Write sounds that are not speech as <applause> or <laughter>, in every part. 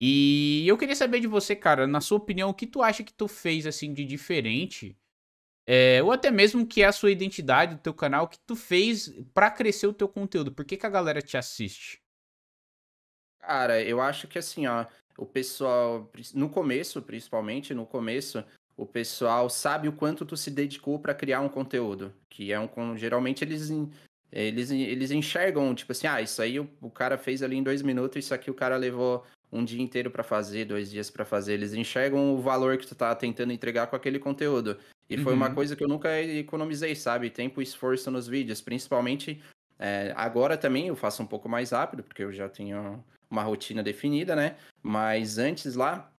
E eu queria saber de você, cara, na sua opinião, o que tu acha que tu fez assim de diferente? É, ou até mesmo que é a sua identidade do teu canal, o que tu fez para crescer o teu conteúdo? Por que, que a galera te assiste? Cara, eu acho que assim, ó, o pessoal, no começo, principalmente, no começo, o pessoal sabe o quanto tu se dedicou para criar um conteúdo, que é um geralmente eles eles, eles enxergam, tipo assim, ah, isso aí o, o cara fez ali em dois minutos, isso aqui o cara levou um dia inteiro para fazer, dois dias para fazer. Eles enxergam o valor que tu tá tentando entregar com aquele conteúdo. E uhum. foi uma uhum. coisa que eu nunca economizei, sabe? Tempo e esforço nos vídeos, principalmente é, agora também eu faço um pouco mais rápido, porque eu já tenho uma rotina definida, né? Mas antes lá,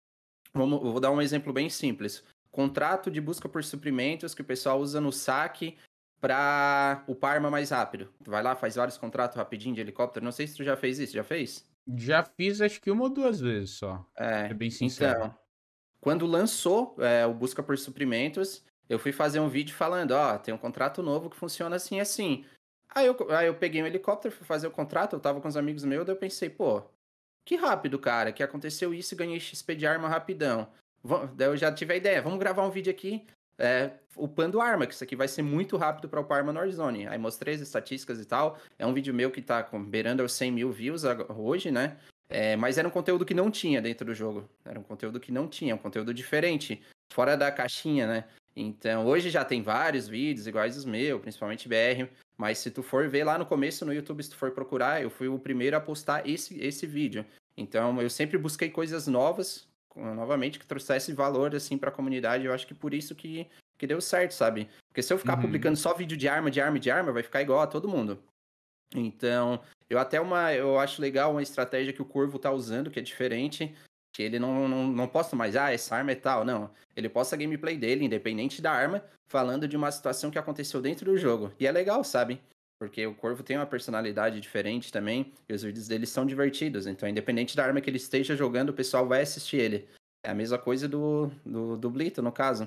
vamos, vou dar um exemplo bem simples. Contrato de busca por suprimentos que o pessoal usa no saque para o parma mais rápido. Tu vai lá, faz vários contratos rapidinho de helicóptero. Não sei se tu já fez isso, já fez? Já fiz acho que uma ou duas vezes só. É. É bem sincero. Então, quando lançou é, o Busca por Suprimentos, eu fui fazer um vídeo falando, ó, oh, tem um contrato novo que funciona assim assim. Aí eu, aí eu peguei um helicóptero, fui fazer o contrato, eu tava com os amigos meus, daí eu pensei, pô, que rápido, cara, que aconteceu isso e ganhei XP de arma rapidão. Daí eu já tive a ideia, vamos gravar um vídeo aqui é, upando arma, que isso aqui vai ser muito rápido para upar arma no Warzone. Aí mostrei as estatísticas e tal. É um vídeo meu que tá com, beirando os 100 mil views hoje, né? É, mas era um conteúdo que não tinha dentro do jogo. Era um conteúdo que não tinha, um conteúdo diferente, fora da caixinha, né? Então, hoje já tem vários vídeos iguais os meus, principalmente BR. Mas se tu for ver lá no começo no YouTube, se tu for procurar, eu fui o primeiro a postar esse, esse vídeo. Então, eu sempre busquei coisas novas novamente, que trouxesse valor, assim, pra comunidade. Eu acho que por isso que, que deu certo, sabe? Porque se eu ficar uhum. publicando só vídeo de arma, de arma, de arma, vai ficar igual a todo mundo. Então, eu até uma. Eu acho legal uma estratégia que o Corvo tá usando, que é diferente. Que ele não, não, não posta mais, ah, essa arma é tal. Não. Ele posta a gameplay dele, independente da arma, falando de uma situação que aconteceu dentro do jogo. E é legal, sabe? Porque o Corvo tem uma personalidade diferente também, e os vídeos dele são divertidos. Então, independente da arma que ele esteja jogando, o pessoal vai assistir ele. É a mesma coisa do, do, do Blito, no caso.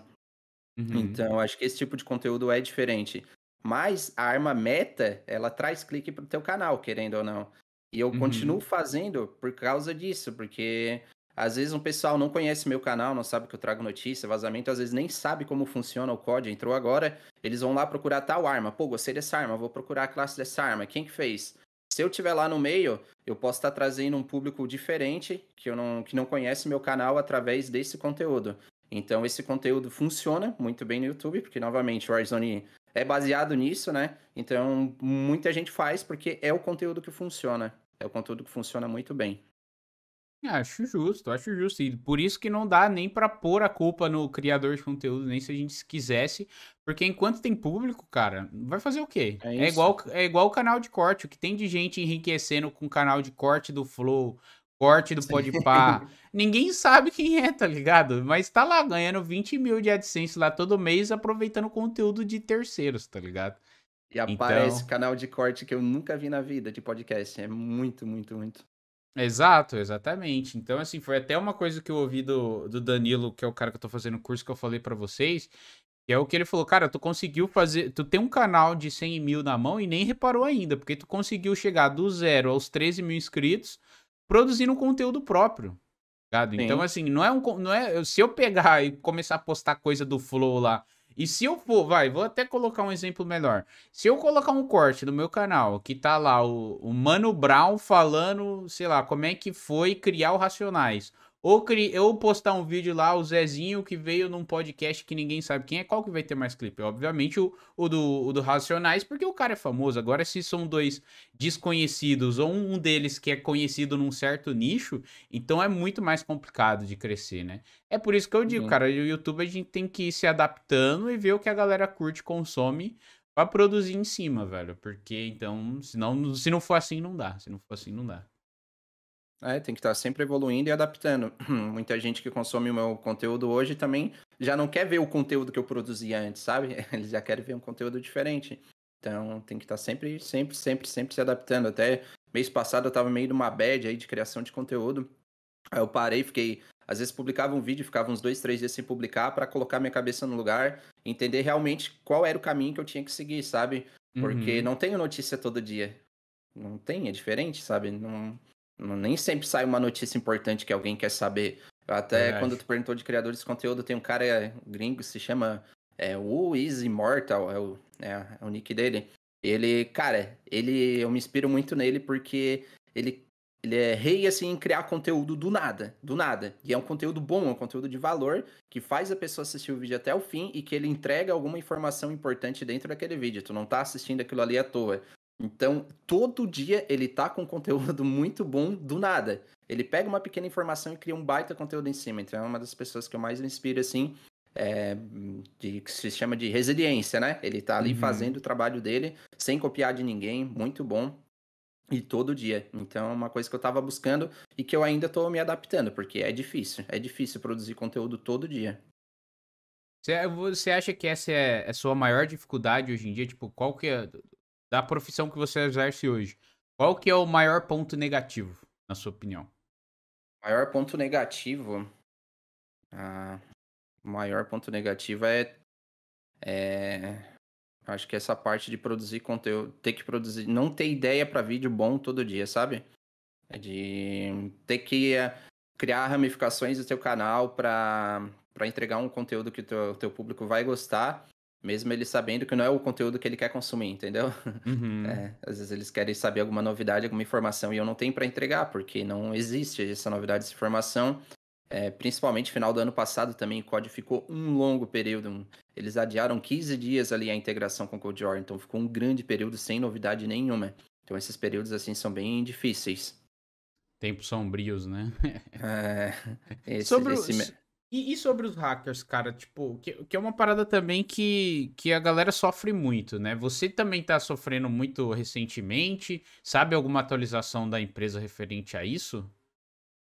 Uhum. Então, acho que esse tipo de conteúdo é diferente. Mas a arma meta, ela traz clique pro teu canal, querendo ou não. E eu uhum. continuo fazendo por causa disso, porque às vezes um pessoal não conhece meu canal, não sabe que eu trago notícia, vazamento, às vezes nem sabe como funciona o COD, entrou agora, eles vão lá procurar tal arma. Pô, gostei dessa arma, vou procurar a classe dessa arma, quem que fez? Se eu tiver lá no meio, eu posso estar trazendo um público diferente que, eu não, que não conhece meu canal através desse conteúdo. Então esse conteúdo funciona muito bem no YouTube, porque novamente o Warzone é baseado nisso, né? Então muita gente faz porque é o conteúdo que funciona. É o conteúdo que funciona muito bem. Acho justo, acho justo. E por isso que não dá nem para pôr a culpa no criador de conteúdo, nem se a gente quisesse. Porque enquanto tem público, cara, vai fazer o quê? É, é igual é igual o canal de corte. O que tem de gente enriquecendo com o canal de corte do Flow, corte do Podpah. <laughs> Ninguém sabe quem é, tá ligado? Mas tá lá ganhando 20 mil de AdSense lá todo mês, aproveitando conteúdo de terceiros, tá ligado? E aparece então... canal de corte que eu nunca vi na vida de podcast. É muito, muito, muito. Exato, exatamente. Então, assim, foi até uma coisa que eu ouvi do, do Danilo, que é o cara que eu tô fazendo o curso que eu falei para vocês, que é o que ele falou, cara, tu conseguiu fazer, tu tem um canal de 100 mil na mão e nem reparou ainda, porque tu conseguiu chegar do zero aos 13 mil inscritos produzindo um conteúdo próprio. Então, assim, não é um. Não é, se eu pegar e começar a postar coisa do Flow lá e se eu for, vai, vou até colocar um exemplo melhor. Se eu colocar um corte no meu canal que tá lá o, o Mano Brown falando, sei lá, como é que foi criar o Racionais. Ou, cri... postar um vídeo lá, o Zezinho, que veio num podcast que ninguém sabe quem é. Qual que vai ter mais clipe? Obviamente o, o, do, o do Racionais, porque o cara é famoso. Agora, se são dois desconhecidos ou um deles que é conhecido num certo nicho, então é muito mais complicado de crescer, né? É por isso que eu digo, uhum. cara, no YouTube a gente tem que ir se adaptando e ver o que a galera curte, consome, pra produzir em cima, velho. Porque, então, senão, se não for assim, não dá. Se não for assim, não dá. É, tem que estar tá sempre evoluindo e adaptando. <clears throat> Muita gente que consome o meu conteúdo hoje também já não quer ver o conteúdo que eu produzia antes, sabe? <laughs> Eles já querem ver um conteúdo diferente. Então tem que estar tá sempre, sempre, sempre, sempre se adaptando. Até mês passado eu estava meio numa bad aí de criação de conteúdo. Aí eu parei, fiquei. Às vezes publicava um vídeo, ficava uns dois, três dias sem publicar para colocar minha cabeça no lugar, entender realmente qual era o caminho que eu tinha que seguir, sabe? Porque uhum. não tenho notícia todo dia. Não tem, é diferente, sabe? Não nem sempre sai uma notícia importante que alguém quer saber. Até é quando tu perguntou de criadores de conteúdo, tem um cara gringo, se chama é, o Is Immortal, é o, é, é o nick dele. Ele, cara, ele eu me inspiro muito nele porque ele ele é rei assim em criar conteúdo do nada, do nada. E é um conteúdo bom, é um conteúdo de valor que faz a pessoa assistir o vídeo até o fim e que ele entrega alguma informação importante dentro daquele vídeo. Tu não tá assistindo aquilo ali à toa. Então, todo dia ele tá com conteúdo <laughs> muito bom do nada. Ele pega uma pequena informação e cria um baita conteúdo em cima. Então, é uma das pessoas que eu mais me inspiro, assim, é, de, que se chama de resiliência, né? Ele tá ali uhum. fazendo o trabalho dele, sem copiar de ninguém, muito bom. E todo dia. Então, é uma coisa que eu tava buscando e que eu ainda tô me adaptando, porque é difícil. É difícil produzir conteúdo todo dia. Você acha que essa é a é sua maior dificuldade hoje em dia? Tipo, qual que é da profissão que você exerce hoje, qual que é o maior ponto negativo, na sua opinião? Maior ponto negativo. Ah, o maior ponto negativo é, é, Acho que essa parte de produzir conteúdo. Ter que produzir. Não ter ideia para vídeo bom todo dia, sabe? É de ter que eh, criar ramificações do teu canal para entregar um conteúdo que o teu, teu público vai gostar mesmo ele sabendo que não é o conteúdo que ele quer consumir, entendeu? Uhum. <laughs> É, às vezes eles querem saber alguma novidade, alguma informação, e eu não tenho para entregar, porque não existe essa novidade, essa informação. É, principalmente final do ano passado também, o COD ficou um longo período. Um, eles adiaram 15 dias ali a integração com o Code War, então ficou um grande período sem novidade nenhuma. Então esses períodos assim são bem difíceis. Tempos sombrios, né? é, <laughs> esse, Sobre esse... E, e, sobre os hackers, cara, tipo, que, que, é uma parada também que, que a galera sofre muito, né? Você também tá sofrendo muito recentemente? Sabe alguma atualização da empresa referente a isso?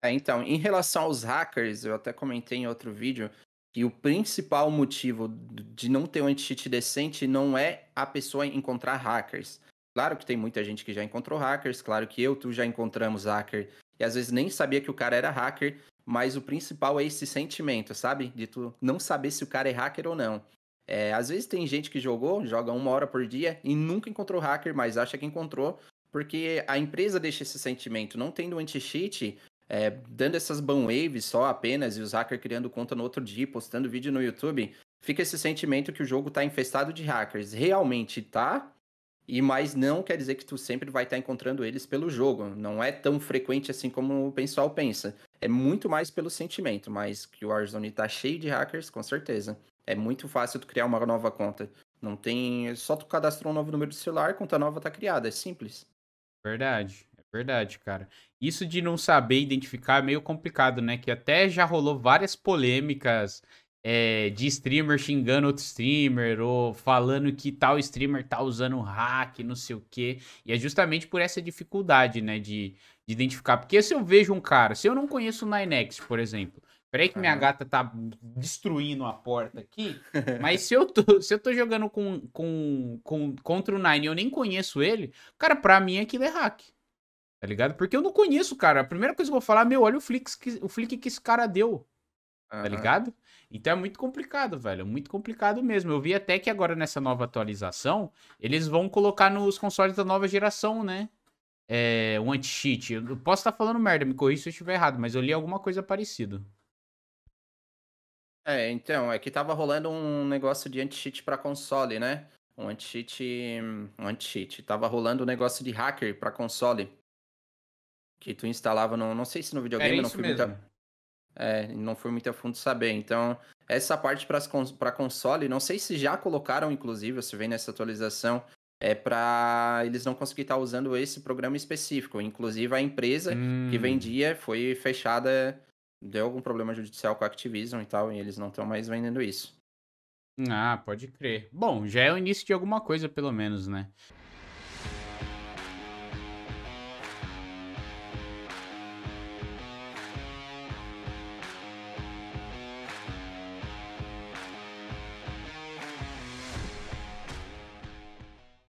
É, então, em relação aos hackers, eu até comentei em outro vídeo que o principal motivo de não ter um anti-cheat decente não é a pessoa encontrar hackers. Claro que tem muita gente que já encontrou hackers, claro que eu, tu já encontramos hacker, e às vezes nem sabia que o cara era hacker, mas o principal é esse sentimento, sabe? De tu não saber se o cara é hacker ou não. É, às vezes tem gente que jogou, joga uma hora por dia e nunca encontrou hacker, mas acha que encontrou, porque a empresa deixa esse sentimento. Não tendo anti-cheat, é, dando essas ban waves só apenas e os hackers criando conta no outro dia, postando vídeo no YouTube, fica esse sentimento que o jogo tá infestado de hackers. Realmente tá, e mas não quer dizer que tu sempre vai estar tá encontrando eles pelo jogo. Não é tão frequente assim como o pessoal pensa é muito mais pelo sentimento, mas que o Warzone tá cheio de hackers, com certeza. É muito fácil tu criar uma nova conta. Não tem. Só tu cadastrou um novo número de celular, conta nova tá criada. É simples. Verdade, é verdade, cara. Isso de não saber identificar é meio complicado, né? Que até já rolou várias polêmicas é, de streamer xingando outro streamer ou falando que tal streamer tá usando hack, não sei o quê. E é justamente por essa dificuldade, né, de, de identificar. Porque se eu vejo um cara, se eu não conheço o Ninex, por exemplo, peraí que minha gata tá destruindo a porta aqui, <laughs> mas se eu tô, se eu tô jogando com, com, com, contra o Nine e eu nem conheço ele, cara, pra mim aquilo é hack. Tá ligado? Porque eu não conheço, cara. A primeira coisa que eu vou falar, meu, olha o flick que, o flick que esse cara deu. Uhum. Tá ligado? Então é muito complicado, velho. Muito complicado mesmo. Eu vi até que agora nessa nova atualização, eles vão colocar nos consoles da nova geração, né? É, um anti-cheat. Eu posso estar tá falando merda, me corri se eu estiver errado, mas eu li alguma coisa parecida. É, então, é que tava rolando um negócio de anti-cheat pra console, né? Um anti-cheat. Um anti-cheat. Tava rolando um negócio de hacker pra console. Que tu instalava no. Não sei se no videogame, Era isso no Mesmo. É, não fui muito a fundo saber. Então, essa parte para console, não sei se já colocaram, inclusive, se vem nessa atualização, é para eles não conseguir estar tá usando esse programa específico. Inclusive, a empresa hum. que vendia foi fechada, deu algum problema judicial com a Activision e tal, e eles não estão mais vendendo isso. Ah, pode crer. Bom, já é o início de alguma coisa, pelo menos, né?